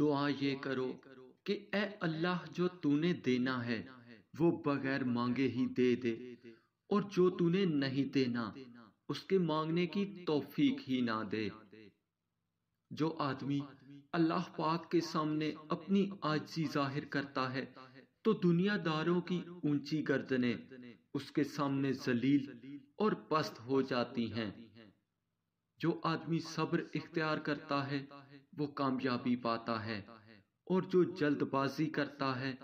दुआ ये करो कि ए अल्लाह जो तूने देना है वो बगैर मांगे ही दे दे और जो तूने नहीं देना उसके मांगने की तौफीक ही ना दे जो आदमी अल्लाह पाक के सामने अपनी आजी जाहिर करता है तो दुनियादारों की ऊंची गर्दनें उसके सामने जलील और पस्त हो जाती हैं जो आदमी सब्र इख्तियार करता है वो कामयाबी पाता है और जो जल्दबाजी करता है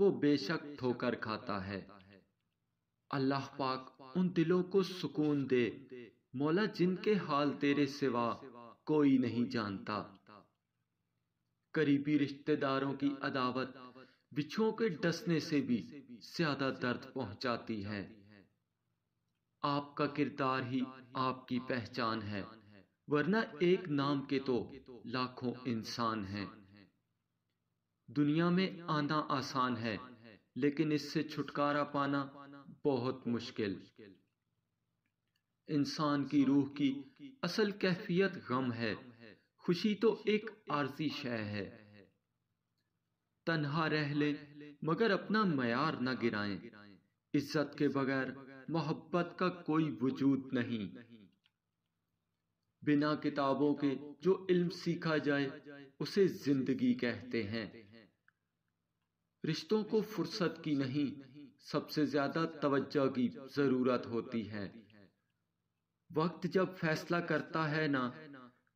वो बेशक ठोकर खाता है अल्लाह पाक उन दिलों को सुकून दे मौला जिनके हाल तेरे सिवा कोई नहीं जानता करीबी रिश्तेदारों की अदावत बिछुओं के डसने से भी ज्यादा दर्द पहुंचाती है आपका किरदार ही आपकी पहचान है वरना एक नाम के तो लाखों इंसान हैं दुनिया में आना आसान है लेकिन इससे छुटकारा पाना बहुत मुश्किल इंसान की रूह की असल कैफियत गम है खुशी तो एक आरजी शय है तन्हा रह ले मगर अपना मैार न गिराएं इज्जत के बगैर मोहब्बत का कोई वजूद नहीं बिना किताबों के जो इल्म सीखा जाए उसे जिंदगी कहते हैं रिश्तों को फुर्सत की नहीं सबसे ज्यादा तवज्जो की जरूरत होती है वक्त जब फैसला करता है ना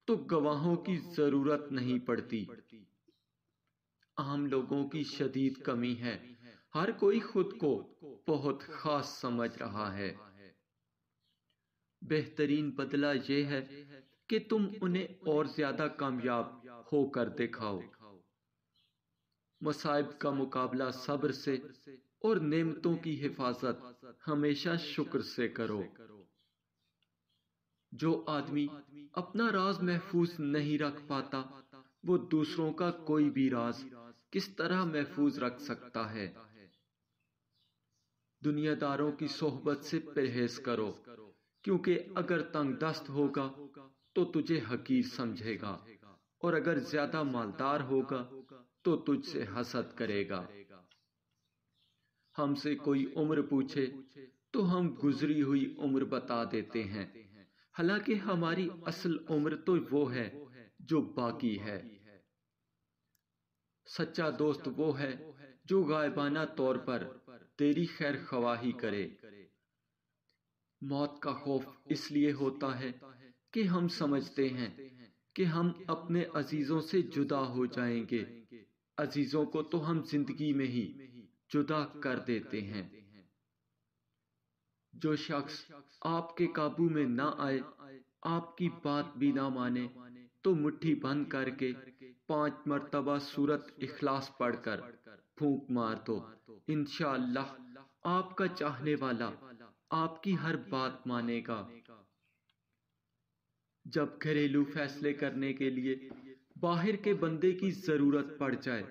तो गवाहों की जरूरत नहीं पड़ती आम लोगों की शदीद कमी है हर कोई खुद को बहुत खास समझ रहा है बेहतरीन बदला यह है कि तुम उन्हें और ज्यादा कामयाब होकर दिखाओ मसाइब का मुकाबला सब्र से और नेमतों की हिफाजत हमेशा शुक्र से करो जो आदमी अपना राज महफूज नहीं रख पाता वो दूसरों का कोई भी राज किस तरह महफूज रख सकता है दुनियादारों की सोहबत से परहेज करो क्योंकि अगर तंग दस्त होगा तो तुझे हकीर समझेगा और अगर ज्यादा मालदार होगा तो तुझसे हसद करेगा हमसे कोई उम्र पूछे तो हम गुजरी हुई उम्र बता देते हैं हालांकि हमारी असल उम्र तो वो है जो बाकी है सच्चा दोस्त वो है जो गायबाना तौर पर तेरी खैर खवाही करे मौत का खौफ इसलिए होता है कि हम समझते हैं कि हम अपने अजीजों से जुदा हो जाएंगे अजीजों को तो हम जिंदगी में ही जुदा कर देते हैं जो शख्स आपके काबू में ना आए आपकी बात भी ना माने तो मुट्ठी बंद करके पांच मरतबा सूरत इखलास पढ़कर फूंक मार दो इनशाला आपका चाहने वाला आपकी हर बात मानेगा जब घरेलू फैसले करने के लिए बाहर के बंदे की जरूरत पड़ जाए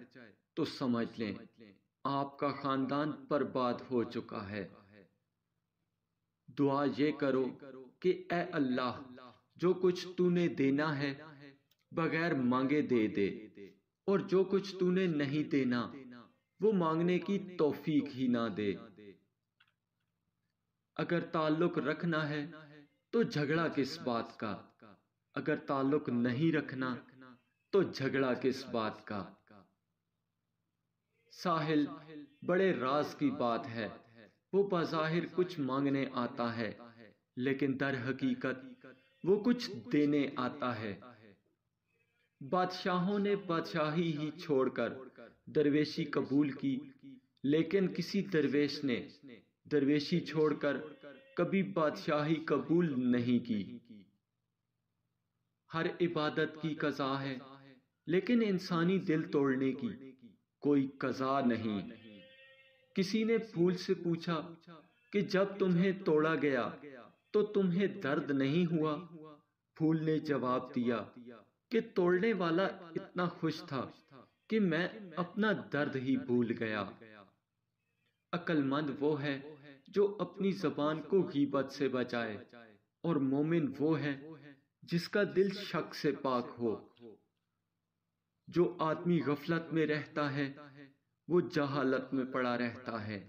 तो समझ लें आपका खानदान बर्बाद हो चुका है दुआ ये करो कि ए अल्लाह जो कुछ तूने देना है बगैर मांगे दे दे और जो कुछ तूने नहीं देना वो मांगने की तौफीक ही ना दे अगर ताल्लुक रखना है तो झगड़ा किस बात का अगर ताल्लुक नहीं रखना तो झगड़ा किस बात का साहिल बड़े राज की बात है वो बाहिर कुछ मांगने आता है लेकिन दर हकीकत वो कुछ देने आता है बादशाहों ने बादशाही ही छोड़कर दरवेशी कबूल की लेकिन किसी दरवेश ने दरवेशी छोड़कर कभी बादशाही कबूल नहीं की हर इबादत की कजा है लेकिन इंसानी दिल तोड़ने की कोई कजा नहीं किसी ने फूल से पूछा कि जब तुम्हें तोड़ा गया तो तुम्हें दर्द नहीं हुआ फूल ने जवाब दिया कि तोड़ने वाला इतना खुश था कि मैं अपना दर्द ही भूल गया अकलमंद वो है जो अपनी जबान को गीबत से बचाए और मोमिन वो है जिसका दिल शक से पाक हो जो आदमी गफलत में रहता है वो जहालत में पड़ा रहता है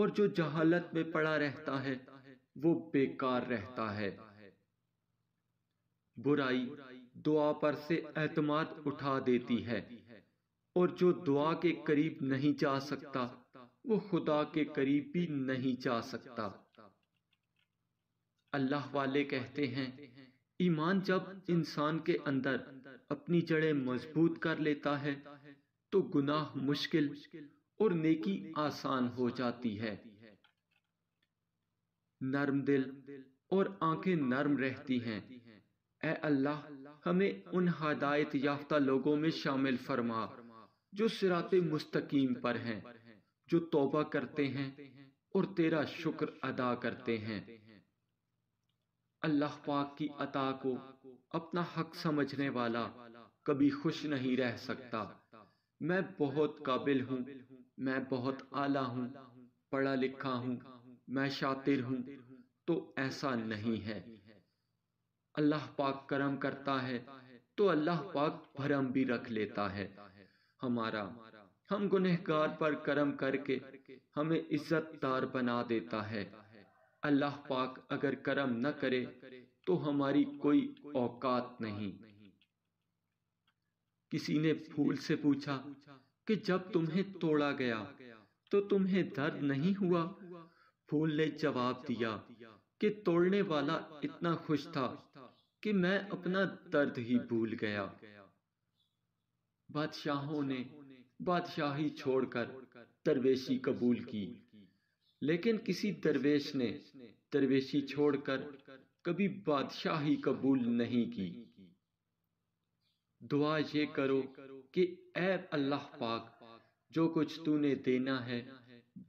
और जो जहालत में पड़ा रहता है वो बेकार रहता है बुराई दुआ पर से एतमाद उठा देती है और जो दुआ के करीब नहीं जा सकता वो खुदा के करीब भी नहीं जा सकता अल्लाह वाले कहते हैं ईमान जब इंसान के अंदर अपनी जड़ें मजबूत कर लेता है तो गुनाह मुश्किल और नेकी आसान हो जाती है नर्म दिल और आंखें नर्म रहती हैं ऐ अल्लाह हमें उन हदायत याफ्ता लोगों में शामिल फरमा जो सिरात मुस्तकीम पर हैं जो तौबा करते हैं और तेरा शुक्र अदा करते हैं अल्लाह पाक की अता को अपना हक समझने वाला कभी खुश नहीं रह सकता मैं बहुत काबिल हूँ मैं बहुत आला हूँ पढ़ा लिखा हूँ मैं शातिर हूँ तो ऐसा नहीं है अल्लाह पाक करम करता है तो अल्लाह पाक भरम भी रख लेता है हमारा हम गुनहगार पर कर्म करके हमें इज्जत दार बना देता है अल्लाह पाक अगर कर्म न करे तो हमारी कोई औकात नहीं किसी ने फूल से पूछा कि जब तुम्हें तोड़ा गया तो तुम्हें दर्द नहीं हुआ फूल ने जवाब दिया कि तोड़ने वाला इतना खुश था कि मैं अपना दर्द ही भूल गया बादशाहों ने बादशाही छोड़कर दरवेशी कबूल की लेकिन किसी दरवेश ने दरवेशी छोड़कर कभी बादशाही कबूल नहीं की दुआ ये करो कि ऐ अल्लाह पाक जो कुछ तूने देना है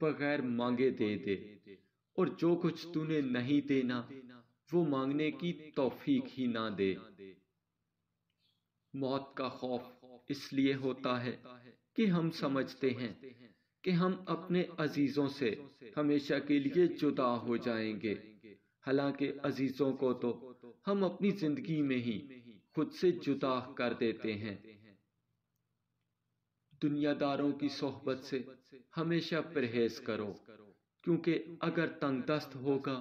बगैर मांगे दे दे और जो कुछ तूने नहीं देना वो मांगने की तौफीक ही ना दे मौत का खौफ इसलिए होता है कि हम समझते हैं कि हम अपने अजीजों से हमेशा के लिए जुदा हो जाएंगे हालांकि अजीजों को तो हम अपनी जिंदगी में ही खुद से जुदा कर देते हैं दुनियादारों की सोहबत से हमेशा परहेज करो क्योंकि अगर तंग दस्त होगा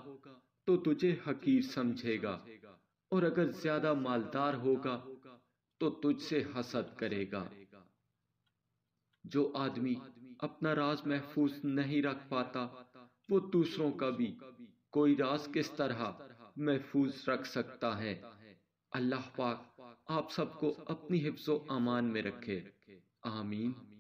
तो तुझे हकीर समझेगा और अगर ज्यादा मालदार होगा तो तुझसे हसद करेगा जो आदमी अपना राज महफूज नहीं रख पाता वो दूसरों का भी कोई राज किस तरह महफूज रख सकता है अल्लाह पाक आप सबको अपनी हिफ्सो अमान में रखे आमीन